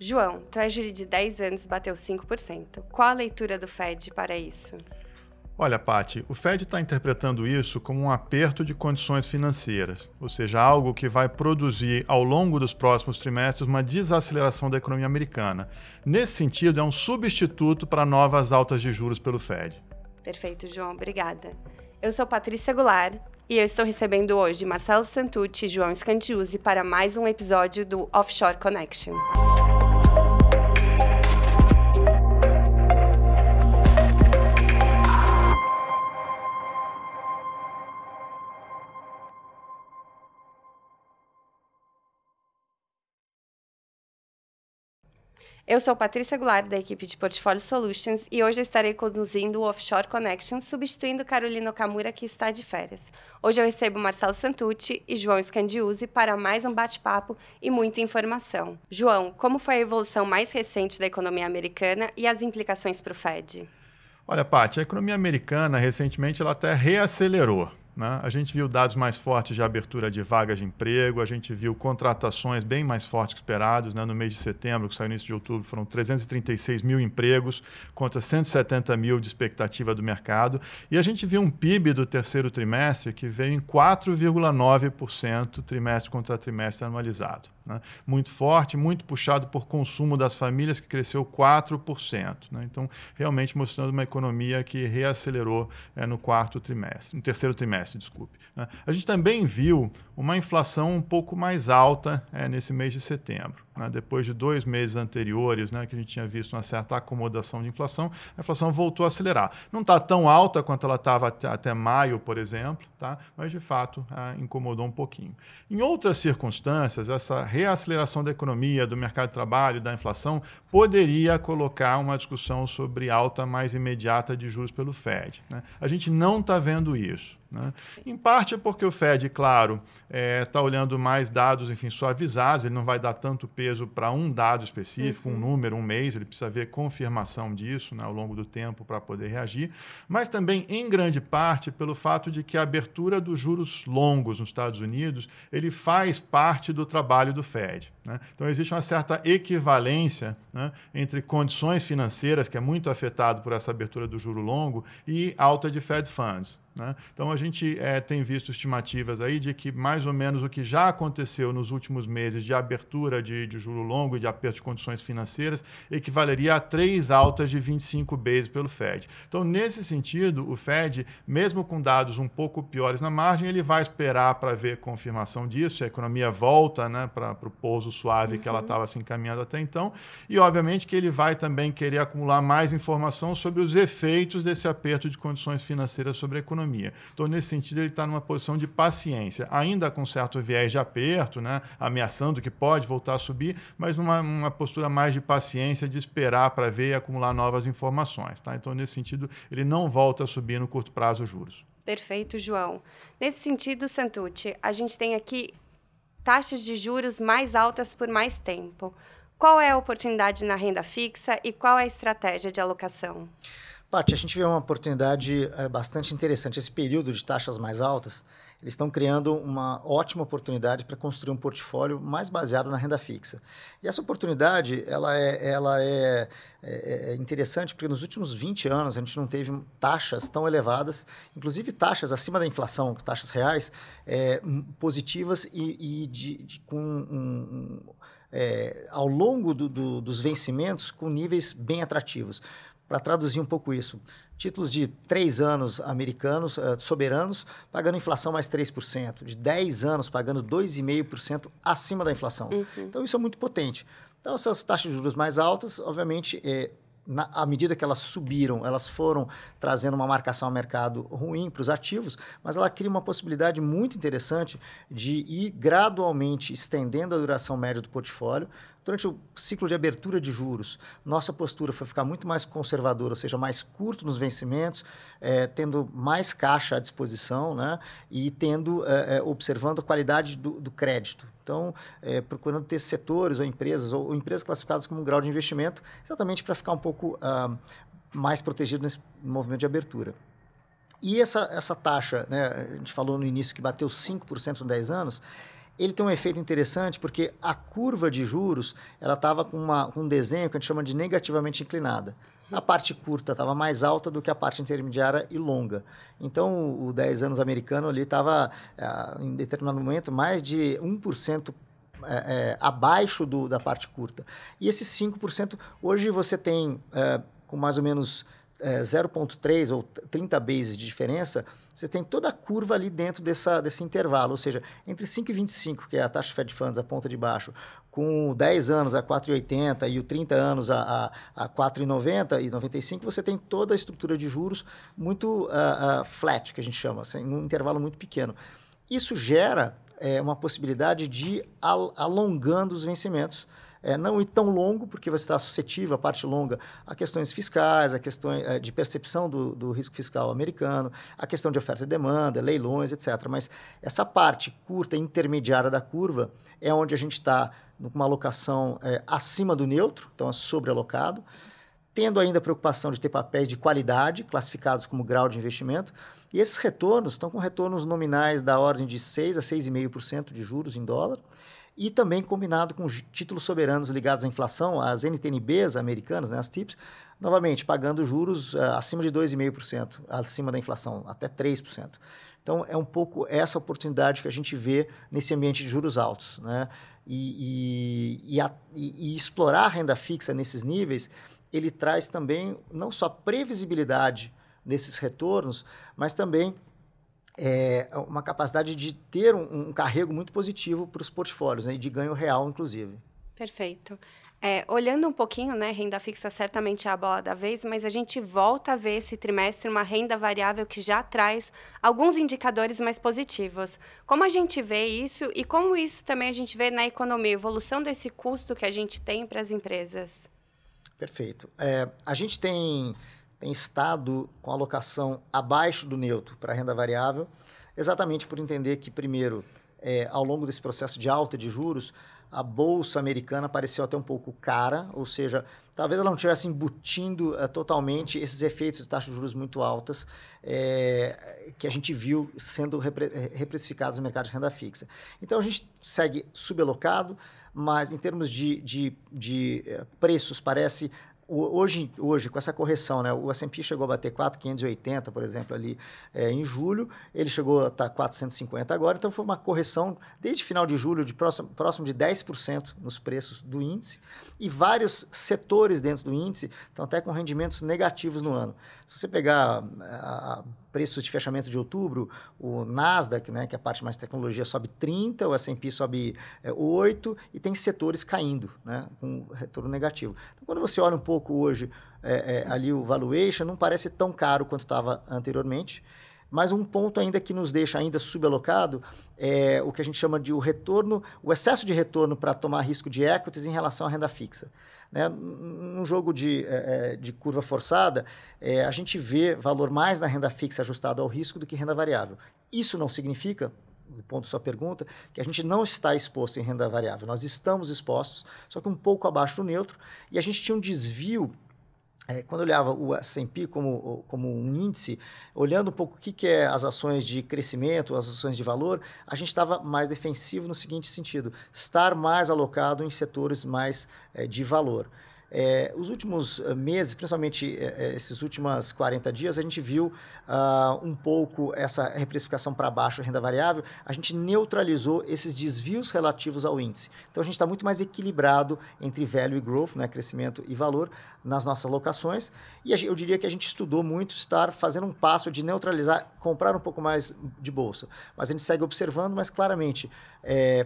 João, Treasury de 10 anos bateu 5%. Qual a leitura do Fed para isso? Olha, Pati, o Fed está interpretando isso como um aperto de condições financeiras, ou seja, algo que vai produzir ao longo dos próximos trimestres uma desaceleração da economia americana. Nesse sentido, é um substituto para novas altas de juros pelo Fed. Perfeito, João, obrigada. Eu sou Patrícia Goulart e eu estou recebendo hoje Marcelo Santucci e João Scantiuzzi para mais um episódio do Offshore Connection. Eu sou Patrícia Goulart, da equipe de Portfólio Solutions, e hoje estarei conduzindo o Offshore Connection, substituindo Carolina Okamura, que está de férias. Hoje eu recebo Marcelo Santucci e João Scandiuzzi para mais um bate-papo e muita informação. João, como foi a evolução mais recente da economia americana e as implicações para o Fed? Olha, Paty, a economia americana recentemente ela até reacelerou. Né? A gente viu dados mais fortes de abertura de vagas de emprego, a gente viu contratações bem mais fortes que esperados. Né? No mês de setembro, que saiu início de outubro, foram 336 mil empregos contra 170 mil de expectativa do mercado. E a gente viu um PIB do terceiro trimestre que veio em 4,9% trimestre contra trimestre anualizado né? muito forte, muito puxado por consumo das famílias, que cresceu 4%. Né? Então, realmente mostrando uma economia que reacelerou é, no quarto trimestre, no terceiro trimestre, desculpe. Né? A gente também viu uma inflação um pouco mais alta é, nesse mês de setembro. Né, depois de dois meses anteriores, né, que a gente tinha visto uma certa acomodação de inflação, a inflação voltou a acelerar. Não está tão alta quanto ela estava até, até, maio, por exemplo, tá? mas de fato ah, incomodou um pouquinho. Em outras circunstâncias, essa reaceleração da economia, do mercado de trabalho, da inflação, poderia colocar uma discussão sobre alta mais imediata de juros pelo Fed. Né? A gente não está vendo isso. Né? Em parte é porque o Fed, claro, está é, tá olhando mais dados, enfim, suavizados, ele não vai dar tanto peso para um dado específico, uhum. um número, um mês, ele precisa ver confirmação disso né, ao longo do tempo para poder reagir, mas também, em grande parte, pelo fato de que a abertura dos juros longos nos Estados Unidos, ele faz parte do trabalho do Fed. Né? Então, existe uma certa equivalência né, entre condições financeiras, que é muito afetado por essa abertura do juro longo, e alta de Fed Funds. Né? Então, a gente é, tem visto estimativas aí de que mais ou menos o que já aconteceu nos últimos meses de abertura de, de juro longo e de aperto de condições financeiras equivaleria a três altas de 25 bases pelo Fed. Então, nesse sentido, o Fed, mesmo com dados um pouco piores na margem, ele vai esperar para ver confirmação disso, a economia volta né, para o pouso suave uhum. que ela estava uhum. se encaminhando até então, e obviamente que ele vai também querer acumular mais informação sobre os efeitos desse aperto de condições financeiras sobre a economia economia. Então, nesse sentido, ele está numa posição de paciência, ainda com certo viés de aperto, né? ameaçando que pode voltar a subir, mas numa postura mais de paciência, de esperar para ver e acumular novas informações. Tá? Então, nesse sentido, ele não volta a subir no curto prazo os juros. Perfeito, João. Nesse sentido, Santucci, a gente tem aqui taxas de juros mais altas por mais tempo. Qual é a oportunidade na renda fixa e qual é a estratégia de alocação? Paty, a gente vê uma oportunidade é, bastante interessante. Esse período de taxas mais altas, eles estão criando uma ótima oportunidade para construir um portfólio mais baseado na renda fixa. E essa oportunidade ela é, ela é, é, é, interessante porque nos últimos 20 anos a gente não teve taxas tão elevadas, inclusive taxas acima da inflação, taxas reais, é, positivas e, e de, de, com um, um, é, ao longo do, do, dos vencimentos com níveis bem atrativos para traduzir um pouco isso, títulos de três anos americanos, eh, soberanos, pagando inflação mais 3%, de 10 anos pagando 2,5% acima da inflação. Uhum. Então, isso é muito potente. Então, essas taxas de juros mais altas, obviamente, é, na, à medida que elas subiram, elas foram trazendo uma marcação ao mercado ruim para os ativos, mas ela cria uma possibilidade muito interessante de ir gradualmente estendendo a duração média do portfólio, durante o ciclo de abertura de juros, nossa postura foi ficar muito mais conservadora, ou seja, mais curto nos vencimentos, é, tendo mais caixa à disposição né, e tendo, é, observando a qualidade do, do crédito. Então, é, procurando ter setores ou empresas, ou, ou, empresas classificadas como um grau de investimento, exatamente para ficar um pouco uh, mais protegido nesse movimento de abertura. E essa, essa taxa, né, a gente falou no início que bateu 5% em 10 anos, ele tem um efeito interessante porque a curva de juros ela estava com, uma, com um desenho que a gente chama de negativamente inclinada. A parte curta estava mais alta do que a parte intermediária e longa. Então, o, o 10 anos americano ali estava, é, eh, em determinado momento, mais de 1% é, é, abaixo do, da parte curta. E esses 5%, hoje você tem, é, com mais ou menos é, 0,3 ou 30 bases de diferença, você tem toda a curva ali dentro dessa, desse intervalo. Ou seja, entre 5 e 25, que é a taxa Fed Funds, a ponta de baixo, com 10 anos a 4,80 e o 30 anos a, a, a 4,90 e 95, você tem toda a estrutura de juros muito uh, uh, flat, que a gente chama, assim, um intervalo muito pequeno. Isso gera é, uma possibilidade de al alongando os vencimentos, é, não ir tão longo, porque você está suscetível, a parte longa, a questões fiscais, a questão é, de percepção do, do risco fiscal americano, a questão de oferta e demanda, leilões, etc. Mas essa parte curta, intermediária da curva, é onde a gente está numa alocação é, acima do neutro, então é sobrealocado, tendo ainda a preocupação de ter papéis de qualidade, classificados como grau de investimento, e esses retornos estão com retornos nominais da ordem de 6 a 6,5% de juros em dólar, e também combinado com títulos soberanos ligados à inflação, as NTNBs americanas, né, as TIPS, novamente pagando juros uh, acima de 2,5%, acima da inflação, até 3%. Então, é um pouco essa oportunidade que a gente vê nesse ambiente de juros altos. Né? E, e, e, a, e explorar a renda fixa nesses níveis, ele traz também não só previsibilidade nesses retornos, mas também é, uma capacidade de ter um, um carrego muito positivo para os portfólios, né, de ganho real, inclusive. Perfeito. É, olhando um pouquinho, né, renda fixa certamente é a bola da vez, mas a gente volta a ver esse trimestre uma renda variável que já traz alguns indicadores mais positivos. Como a gente vê isso e como isso também a gente vê na economia, evolução desse custo que a gente tem para as empresas? Perfeito. É, a gente tem tem estado com alocação abaixo do neutro para renda variável, exatamente por entender que, primeiro, é, ao longo desse processo de alta de juros, a bolsa americana pareceu até um pouco cara, ou seja, talvez ela não estivesse embutindo uh, totalmente esses efeitos de taxas de juros muito altas é, que a gente viu sendo repre é, reprecificados no mercado de renda fixa. Então a gente segue subalocado, mas em termos de, de, de é, preços parece hoje, hoje, com essa correção, né, o S&P chegou a bater 4,580, por exemplo, ali é, em julho, ele chegou a tá estar 450 agora, então foi uma correção desde final de julho, de próximo, próximo de 10% nos preços do índice, e vários setores dentro do índice estão até com rendimentos negativos no ano. Se você pegar eh, a, a preços de fechamento de outubro, o Nasdaq, né, que é a parte mais tecnologia, sobe 30, o S&P sobe é, 8 e tem setores caindo, né, com retorno negativo. Então, quando você olha um pouco hoje é, é, ali o valuation, não parece tão caro quanto estava anteriormente. Mas um ponto ainda que nos deixa ainda subalocado é o que a gente chama de o retorno, o excesso de retorno para tomar risco de equities em relação à renda fixa. Né? Num jogo de, é, é, de curva forçada, é, a gente vê valor mais na renda fixa ajustado ao risco do que renda variável. Isso não significa ponto sua pergunta, que a gente não está exposto em renda variável. Nós estamos expostos, só que um pouco abaixo do neutro, e a gente tinha um desvio é, quando eu olhava o S&P como, como um índice, olhando um pouco o que, que é as ações de crescimento, as ações de valor, a gente estava mais defensivo no seguinte sentido, estar mais alocado em setores mais é, de valor. É, os últimos eh, meses, principalmente é, esses últimos 40 dias, a gente viu uh, um pouco essa reprecificação para baixo renda variável, a gente neutralizou esses desvios relativos ao índice. Então a gente está muito mais equilibrado entre value e growth, né, crescimento e valor, nas nossas locações. E eu diria que a gente estudou muito estar fazendo um passo de neutralizar, comprar um pouco mais de bolsa. Mas a gente segue observando, mas claramente. É,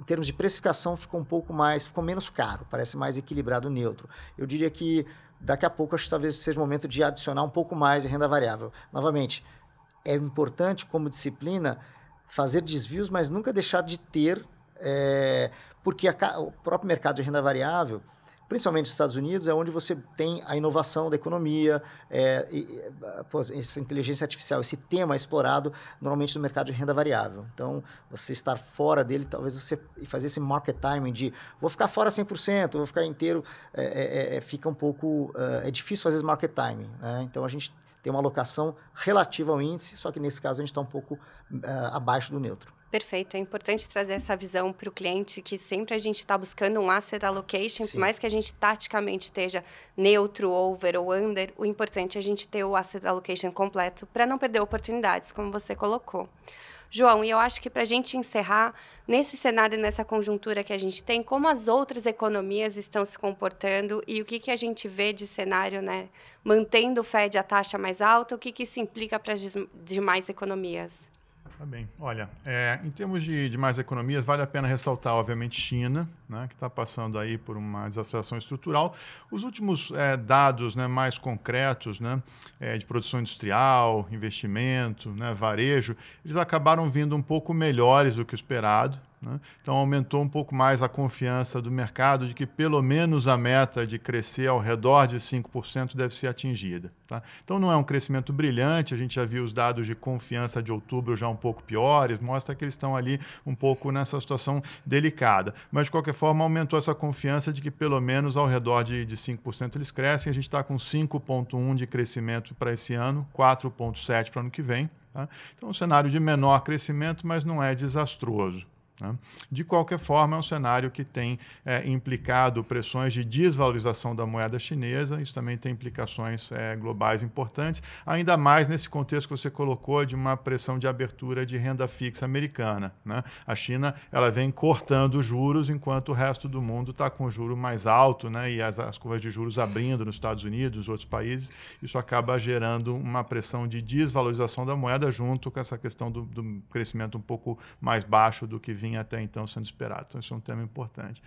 em termos de precificação, ficou um pouco mais, ficou menos caro, parece mais equilibrado, neutro. Eu diria que daqui a pouco acho que talvez seja o momento de adicionar um pouco mais de renda variável. Novamente, é importante como disciplina fazer desvios, mas nunca deixar de ter, é, porque a, o próprio mercado de renda variável principalmente nos Estados Unidos, é onde você tem a inovação da economia, é, e, pô, essa inteligência artificial, esse tema é explorado normalmente no mercado de renda variável. Então, você estar fora dele, talvez você fazer esse market timing de vou ficar fora 100%, vou ficar inteiro, é, é, é, é fica um pouco... É, é difícil fazer esse market timing. Né? Então, a gente tem uma alocação relativa ao índice, só que nesse caso a gente está um pouco abaixo do neutro. Perfeito. É importante trazer essa visão para o cliente que sempre a gente está buscando um asset allocation, Sim. por mais que a gente taticamente esteja neutro, over ou under, o importante é a gente ter o asset allocation completo para não perder oportunidades, como você colocou. João, e eu acho que para a gente encerrar, nesse cenário e nessa conjuntura que a gente tem, como as outras economias estão se comportando e o que, que a gente vê de cenário, né? Mantendo o FED a taxa mais alta, o que, que isso implica para as demais economias? Tá bem. Olha, é, em termos de, de, mais economias, vale a pena ressaltar, obviamente, China, né, que está passando aí por uma desaceleração estrutural. Os últimos é, dados né, mais concretos né, é, de produção industrial, investimento, né, varejo, eles acabaram vindo um pouco melhores do que o esperado. Né? Então, aumentou um pouco mais a confiança do mercado de que pelo menos a meta de crescer ao redor de 5% deve ser atingida. Tá? Então, não é um crescimento brilhante, a gente já viu os dados de confiança de outubro já um pouco piores, mostra que eles estão ali um pouco nessa situação delicada. Mas, de qualquer forma, aumentou essa confiança de que pelo menos ao redor de, de 5% eles crescem. A gente está com 5,1% de crescimento para esse ano, 4,7% para o ano que vem. Tá? Então, um cenário de menor crescimento, mas não é desastroso. Né? De qualquer forma, é um cenário que tem é, implicado pressões de desvalorização da moeda chinesa, isso também tem implicações é, globais importantes, ainda mais nesse contexto que você colocou de uma pressão de abertura de renda fixa americana. Né? A China ela vem cortando juros, enquanto o resto do mundo está com juro mais alto né? e as, as curvas de juros abrindo nos Estados Unidos, nos outros países, isso acaba gerando uma pressão de desvalorização da moeda junto com essa questão do, do crescimento um pouco mais baixo do que vinha vinha até então sendo esperado. Então, isso é um tema importante.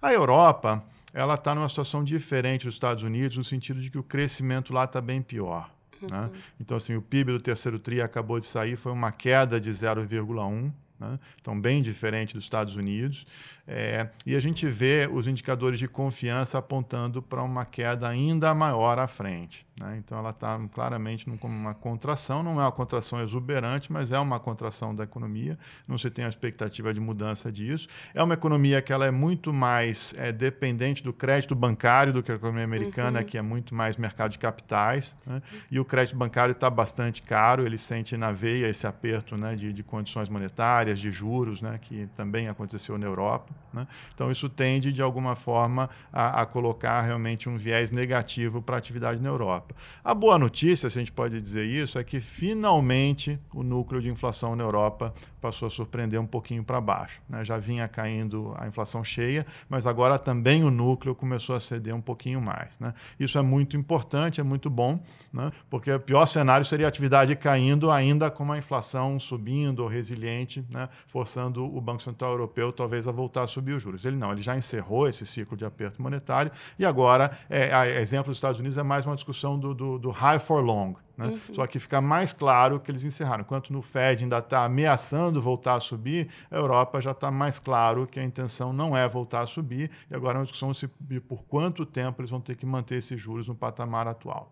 A Europa ela está numa situação diferente dos Estados Unidos, no sentido de que o crescimento lá está bem pior. Né? Uhum. Né? Então, assim, o PIB do terceiro TRI acabou de sair, foi uma queda de 0,1% né? então bem diferente dos Estados Unidos. É, e a gente vê os indicadores de confiança apontando para uma queda ainda maior à frente. Né? Então ela está claramente como uma contração, não é uma contração exuberante, mas é uma contração da economia. Não se tem a expectativa de mudança disso. É uma economia que ela é muito mais é, dependente do crédito bancário do que a economia americana, uhum. que é muito mais mercado de capitais. Né? E o crédito bancário está bastante caro, ele sente na veia esse aperto né, de, de condições monetárias áreas de juros, né, que também aconteceu na Europa. Né? Então, isso tende, de alguma forma, a, a colocar realmente um viés negativo para a atividade na Europa. A boa notícia, se a gente pode dizer isso, é que finalmente o núcleo de inflação na Europa passou a surpreender um pouquinho para baixo. Né? Já vinha caindo a inflação cheia, mas agora também o núcleo começou a ceder um pouquinho mais. Né? Isso é muito importante, é muito bom, né? porque o pior cenário seria a atividade caindo ainda com uma inflação subindo ou resiliente, né? né, forçando o Banco Central Europeu talvez a voltar a subir os juros. Ele não, ele já encerrou esse ciclo de aperto monetário e agora, é, a exemplo dos Estados Unidos, é mais uma discussão do, do, do high for long, né? Uhum. Só que fica mais claro que eles encerraram. Enquanto no Fed ainda está ameaçando voltar a subir, a Europa já está mais claro que a intenção não é voltar a subir, e agora é uma discussão de por quanto tempo eles vão ter que manter esses juros no patamar atual.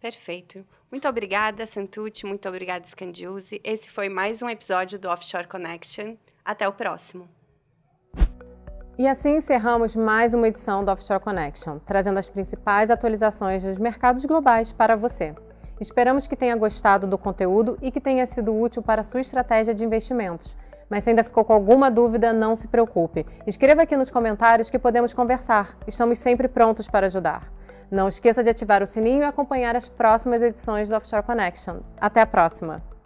Perfeito. Muito obrigada, Santucci. Muito obrigada, Scandiuse. Esse foi mais um episódio do Offshore Connection. Até o próximo. E assim encerramos mais uma edição do Offshore Connection, trazendo as principais atualizações dos mercados globais para você. Esperamos que tenha gostado do conteúdo e que tenha sido útil para a sua estratégia de investimentos. Mas se ainda ficou com alguma dúvida, não se preocupe. Escreva aqui nos comentários que podemos conversar. Estamos sempre prontos para ajudar. Não esqueça de ativar o sininho e acompanhar as próximas edições do Offshore Connection. Até a próxima!